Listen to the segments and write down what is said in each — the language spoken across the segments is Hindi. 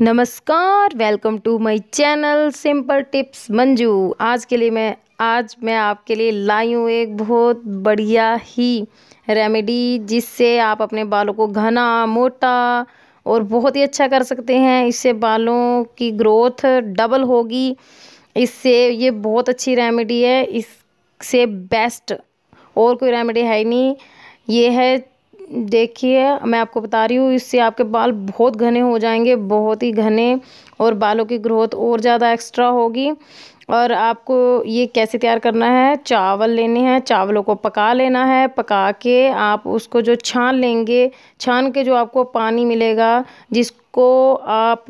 नमस्कार welcome to my channel simple tips Manju आज के लिए मैं आज मैं आपके लिए लाई हूँ एक बहुत बढ़िया ही रेमेडी जिससे आप अपने बालों को घना मोटा और बहुत ही अच्छा कर सकते हैं इससे बालों की ग्रोथ डबल होगी इससे ये बहुत अच्छी रेमेडी है इससे बेस्ट और कोई रेमेडी है ही नहीं ये है देखिए मैं आपको बता रही हूँ इससे आपके बाल बहुत घने हो जाएंगे बहुत ही घने और बालों की ग्रोथ और ज़्यादा एक्स्ट्रा होगी और आपको ये कैसे तैयार करना है चावल लेने हैं चावलों को पका लेना है पका के आप उसको जो छान लेंगे छान के जो आपको पानी मिलेगा जिसको आप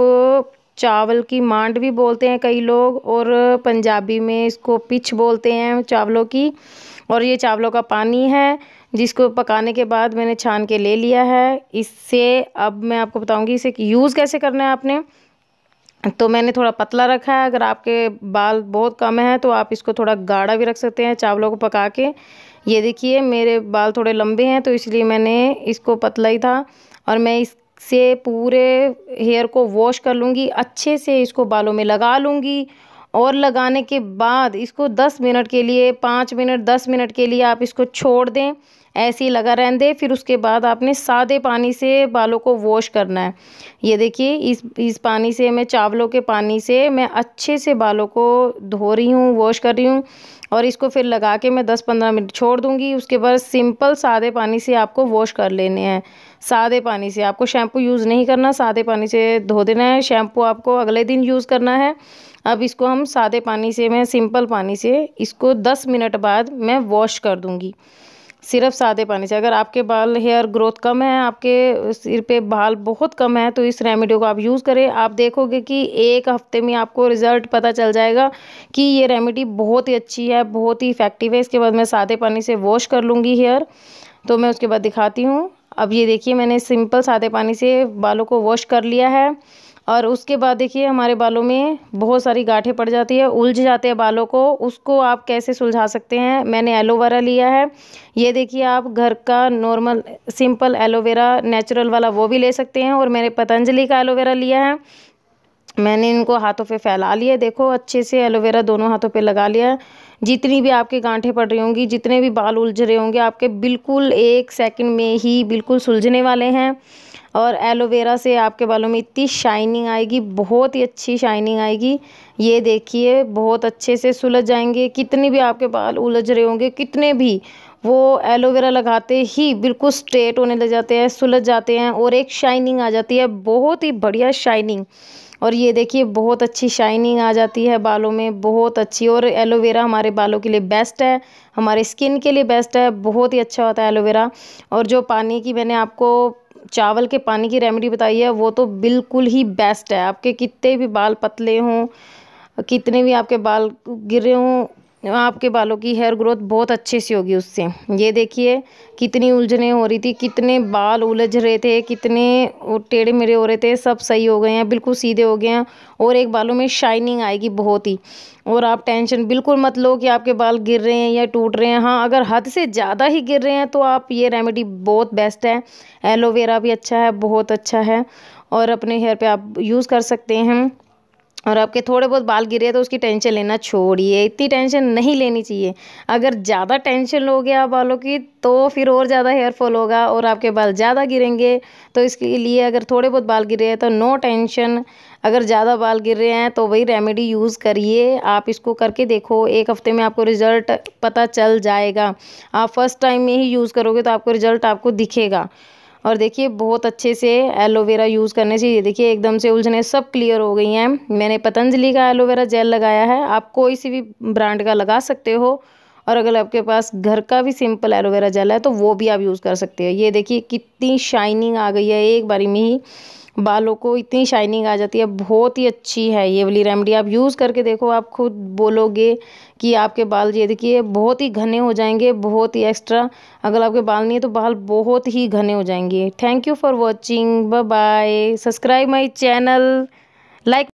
चावल की मांड भी बोलते हैं कई लोग और पंजाबी में इसको पिछ बोलते हैं चावलों की और ये चावलों का पानी है जिसको पकाने के बाद मैंने छान के ले लिया है इससे अब मैं आपको बताऊंगी इसे यूज़ कैसे करना है आपने तो मैंने थोड़ा पतला रखा है अगर आपके बाल बहुत कम है तो आप इसको थोड़ा गाढ़ा भी रख सकते हैं चावलों को पका के ये देखिए मेरे बाल थोड़े लंबे हैं तो इसलिए मैंने इसको पतला ही था और मैं इससे पूरे हेयर को वॉश कर लूँगी अच्छे से इसको बालों में लगा लूँगी और लगाने के बाद इसको दस मिनट के लिए पाँच मिनट दस मिनट के लिए आप इसको छोड़ दें ऐसे ही लगा रहने दें फिर उसके बाद आपने सादे पानी से बालों को वॉश करना है ये देखिए इस इस पानी से मैं चावलों के पानी से मैं अच्छे से बालों को धो रही हूँ वॉश कर रही हूँ और इसको फिर लगा के मैं दस पंद्रह मिनट छोड़ दूँगी उसके बाद सिंपल सादे पानी से आपको वॉश कर लेने हैं सादे पानी से आपको शैम्पू यूज़ नहीं करना सादे पानी से धो देना है शैम्पू आपको अगले दिन यूज़ करना है अब इसको हम सादे पानी से मैं सिंपल पानी से इसको दस मिनट बाद मैं वॉश कर दूँगी सिर्फ सादे पानी से अगर आपके बाल हेयर ग्रोथ कम है आपके सिर पे बाल बहुत कम है तो इस रेमेडी को आप यूज़ करें आप देखोगे कि एक हफ्ते में आपको रिज़ल्ट पता चल जाएगा कि ये रेमेडी बहुत ही अच्छी है बहुत ही इफ़ेक्टिव है इसके बाद मैं सादे पानी से वॉश कर लूँगी हेयर तो मैं उसके बाद दिखाती हूँ अब ये देखिए मैंने सिंपल सादे पानी से बालों को वॉश कर लिया है और उसके बाद देखिए हमारे बालों में बहुत सारी गांठें पड़ जाती है उलझ जाते हैं बालों को उसको आप कैसे सुलझा सकते हैं मैंने एलोवेरा लिया है ये देखिए आप घर का नॉर्मल सिंपल एलोवेरा नेचुरल वाला वो भी ले सकते हैं और मैंने पतंजलि का एलोवेरा लिया है मैंने इनको हाथों पे फैला लिया देखो अच्छे से एलोवेरा दोनों हाथों पे लगा लिया है जितनी भी आपके गांठें पड़ रही होंगी जितने भी बाल उलझ रहे होंगे आपके बिल्कुल एक सेकंड में ही बिल्कुल सुलझने वाले हैं और एलोवेरा से आपके बालों में इतनी शाइनिंग आएगी बहुत ही अच्छी शाइनिंग आएगी ये देखिए बहुत अच्छे से सुलझ जाएंगे कितने भी आपके बाल उलझ रहे होंगे कितने भी वो एलोवेरा लगाते ही बिल्कुल स्ट्रेट होने लग जाते हैं सुलझ जाते हैं और एक शाइनिंग आ जाती है बहुत ही बढ़िया शाइनिंग और ये देखिए बहुत अच्छी शाइनिंग आ जाती है बालों में बहुत अच्छी और एलोवेरा हमारे बालों के लिए बेस्ट है हमारे स्किन के लिए बेस्ट है बहुत ही अच्छा होता है एलोवेरा और जो पानी की मैंने आपको चावल के पानी की रेमेडी बताई है वो तो बिल्कुल ही बेस्ट है आपके कितने भी बाल पतले हों कितने भी आपके बाल गिरे हों आपके बालों की हेयर ग्रोथ बहुत अच्छे से होगी उससे ये देखिए कितनी उलझने हो रही थी कितने बाल उलझ रहे थे कितने टेढ़े मेढ़े हो रहे थे सब सही हो गए हैं बिल्कुल सीधे हो गए हैं और एक बालों में शाइनिंग आएगी बहुत ही और आप टेंशन बिल्कुल मत लो कि आपके बाल गिर रहे हैं या टूट रहे हैं हाँ अगर हद से ज़्यादा ही गिर रहे हैं तो आप ये रेमेडी बहुत बेस्ट है एलोवेरा भी अच्छा है बहुत अच्छा है और अपने हेयर पर आप यूज़ कर सकते हैं और आपके थोड़े बहुत बाल गिरे तो उसकी टेंशन लेना छोड़िए इतनी टेंशन नहीं लेनी चाहिए अगर ज़्यादा टेंशन लोगे आप बालों की तो फिर और ज़्यादा हेयर फॉल होगा और आपके बाल ज़्यादा गिरेंगे तो इसके लिए अगर थोड़े बहुत बाल गिरे हैं तो नो टेंशन अगर ज़्यादा बाल गिर रहे हैं तो वही रेमेडी यूज़ करिए आप इसको करके देखो एक हफ़्ते में आपको रिज़ल्ट पता चल जाएगा आप फर्स्ट टाइम में ही यूज़ करोगे तो आपको रिज़ल्ट आपको दिखेगा और देखिए बहुत अच्छे से एलोवेरा यूज़ करने से ये देखिए एकदम से उलझने सब क्लियर हो गई हैं मैंने पतंजलि का एलोवेरा जेल लगाया है आप कोई सी भी ब्रांड का लगा सकते हो और अगर आपके पास घर का भी सिंपल एलोवेरा जेल है तो वो भी आप यूज़ कर सकते हैं ये देखिए कितनी शाइनिंग आ गई है एक बारी में ही बालों को इतनी शाइनिंग आ जाती है बहुत ही अच्छी है ये वाली रेमेडी आप यूज़ करके देखो आप खुद बोलोगे कि आपके बाल ये देखिए बहुत ही घने हो जाएंगे बहुत ही एक्स्ट्रा अगर आपके बाल नहीं है तो बाल बहुत ही घने हो जाएंगे thank you for watching bye subscribe my channel like